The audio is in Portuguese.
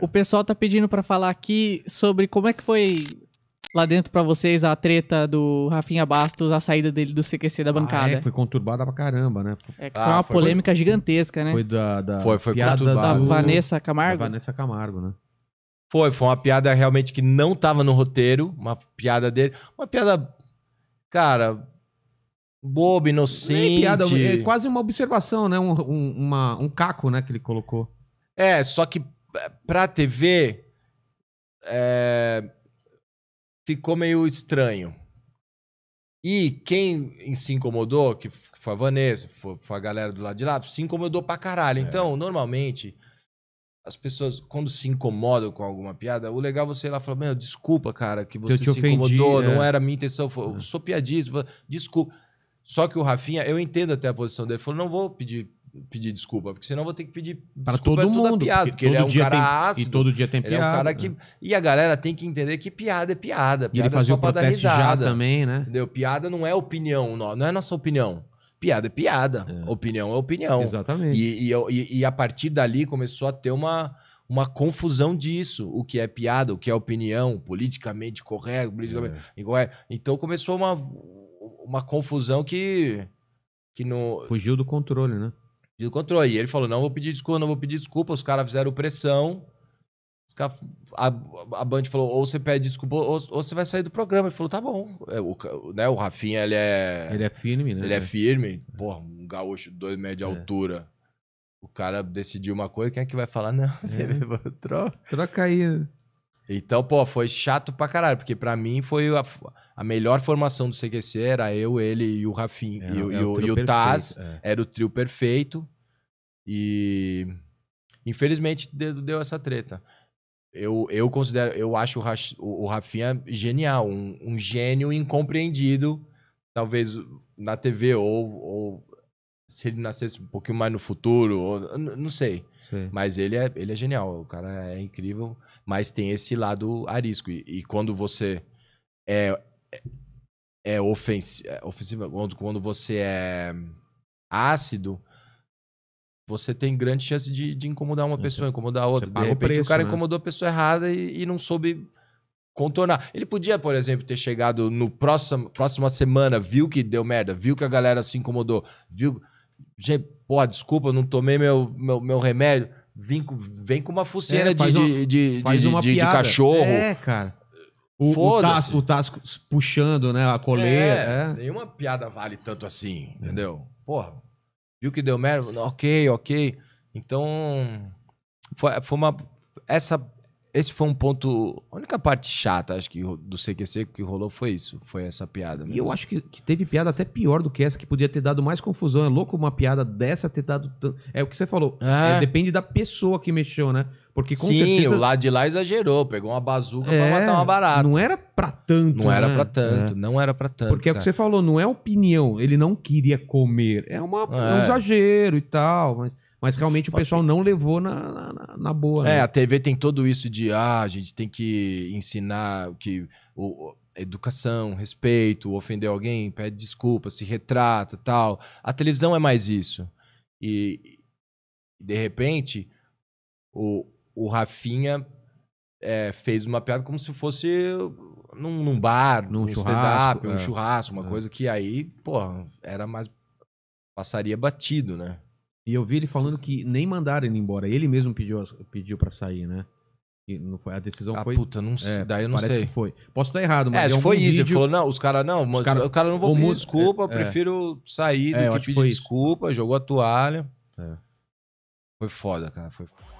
O pessoal tá pedindo para falar aqui sobre como é que foi lá dentro para vocês a treta do Rafinha Bastos, a saída dele do CQC da bancada. Ah, é, foi conturbada pra caramba, né? É, foi ah, uma foi, polêmica foi, gigantesca, né? Foi da, da foi, foi piada da Vanessa Camargo. Da Vanessa Camargo, né? Foi, foi uma piada realmente que não tava no roteiro, uma piada dele, uma piada cara, bobo, inocente. Nem piada, é quase uma observação, né? Um, um, uma, um caco, né, que ele colocou. É, só que para a TV é, ficou meio estranho. E quem se incomodou, que foi a Vanessa, foi a galera do lado de lá, se incomodou pra caralho. É. Então, normalmente, as pessoas, quando se incomodam com alguma piada, o legal é você ir lá e falar, meu, desculpa, cara, que você se ofendi, incomodou, é. não era a minha intenção, é. eu sou piadista, desculpa. Só que o Rafinha, eu entendo até a posição dele, falou, não vou pedir pedir desculpa, porque senão vou ter que pedir para todo é mundo, piada, porque, porque ele é um cara tem, ácido. E todo dia tem piada. Ele é um cara né? que e a galera tem que entender que piada é piada, piada e ele é fazia é só para dar risada também, né? Entendeu? Piada não é opinião, não é nossa opinião. Piada é piada, é. opinião é opinião. Exatamente. E, e, e a partir dali começou a ter uma uma confusão disso, o que é piada, o que é opinião, politicamente correto, politicamente é. Então começou uma, uma confusão que que no fugiu do controle, né? Encontrou. E ele falou: não vou pedir desculpa, não vou pedir desculpa. Os caras fizeram pressão. Cara, a, a Band falou: ou você pede desculpa, ou, ou, você vai sair do programa. Ele falou: tá bom. É, o, né, o Rafinha, ele é. Ele é firme, né? Ele é firme. É. Porra, um gaúcho de dois metros de é. altura. O cara decidiu uma coisa, quem é que vai falar? Não, é. troca. Troca aí. Então, pô, foi chato pra caralho, porque pra mim foi a, a melhor formação do CQC, era eu, ele e o Rafinha, é, e, é o, o, e o Taz, é. era o trio perfeito, e infelizmente deu, deu essa treta. Eu, eu considero, eu acho o, o, o Rafinha genial, um, um, gênio incompreendido, talvez na TV ou, ou se ele nascesse um pouquinho mais no futuro, ou, não sei. Sim. Mas ele é, ele é genial, o cara é incrível, mas tem esse lado arisco. E, e quando você é, é, é, é ofensivo, quando, quando você é ácido, você tem grande chance de, de incomodar uma é, pessoa, incomodar a outra. De repente o, preço, o cara né? incomodou a pessoa errada e, e não soube contornar. Ele podia, por exemplo, ter chegado no próximo próxima semana, viu que deu merda, viu que a galera se incomodou, viu Gente, pô, desculpa, não tomei meu, meu, meu remédio. Vem, vem com uma fuceira é, de, de, de, de, de, de, cachorro. É, cara. O, o Tasco, o, Tasco, puxando, né? A coleira. É, é. Nenhuma piada vale tanto assim, é. entendeu? Porra, viu que deu merda? Ok, ok. Então, foi, foi uma. Essa esse foi um ponto. A única parte chata, acho que, do CQC que rolou foi isso. Foi essa piada. Né? E eu acho que, que, teve piada até pior do que essa, que podia ter dado mais confusão. É louco uma piada dessa ter dado. tanto. É o que você falou. É. É, depende da pessoa que mexeu, né? Porque com Sim, certeza. o lado de lá exagerou, pegou uma bazuca é, pra matar uma barata. Não era pra tanto. Não né? era pra tanto, é. não era pra tanto. Porque cara. é o que você falou, não é opinião. Ele não queria comer. É, uma, é. um é. exagero e tal, mas. Mas realmente o pessoal não levou na, na, na boa. É, né? É, a TV tem todo isso de ah, a gente tem que ensinar que o, educação, respeito, ofender alguém, pede desculpa, se retrata tal. A televisão é mais isso. E de repente o, o Rafinha é, fez uma piada como se fosse num, num bar, num um stand-up, é. um churrasco, uma é. coisa que aí, pô, era mais. passaria batido, né? E eu vi ele falando que nem mandaram ele embora. Ele mesmo pediu, pediu para sair, né? E não foi, a decisão ah, foi. Puta, não sei. É, daí eu não parece sei. que foi. Posso estar errado, mas. É, foi isso. Vídeo... Ele falou, não, os caras, não, cara, o cara não vou pedir desculpa, é, é, prefiro sair do é, que pedir desculpa, isso. jogou a toalha. É. Foi foda, cara. Foi foda.